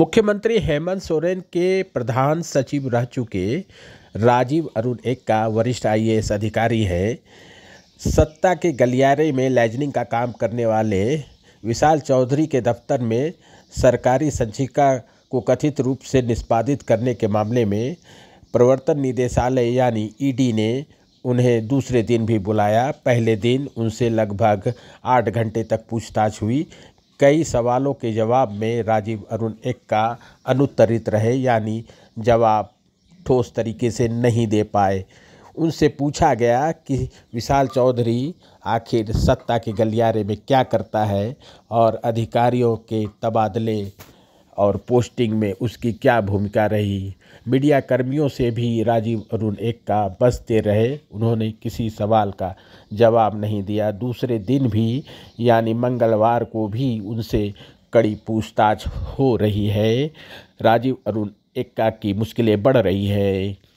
मुख्यमंत्री हेमंत सोरेन के प्रधान सचिव रह चुके राजीव अरुण एक का वरिष्ठ आईएएस अधिकारी है सत्ता के गलियारे में लैजनिंग का काम करने वाले विशाल चौधरी के दफ्तर में सरकारी संचिका को कथित रूप से निष्पादित करने के मामले में प्रवर्तन निदेशालय यानी ईडी ने उन्हें दूसरे दिन भी बुलाया पहले दिन उनसे लगभग आठ घंटे तक पूछताछ हुई कई सवालों के जवाब में राजीव अरुण एक का अनुत्तरित रहे यानी जवाब ठोस तरीके से नहीं दे पाए उनसे पूछा गया कि विशाल चौधरी आखिर सत्ता के गलियारे में क्या करता है और अधिकारियों के तबादले और पोस्टिंग में उसकी क्या भूमिका रही मीडिया कर्मियों से भी राजीव अरुण एक का बसते रहे उन्होंने किसी सवाल का जवाब नहीं दिया दूसरे दिन भी यानी मंगलवार को भी उनसे कड़ी पूछताछ हो रही है राजीव अरुण एक्का की मुश्किलें बढ़ रही है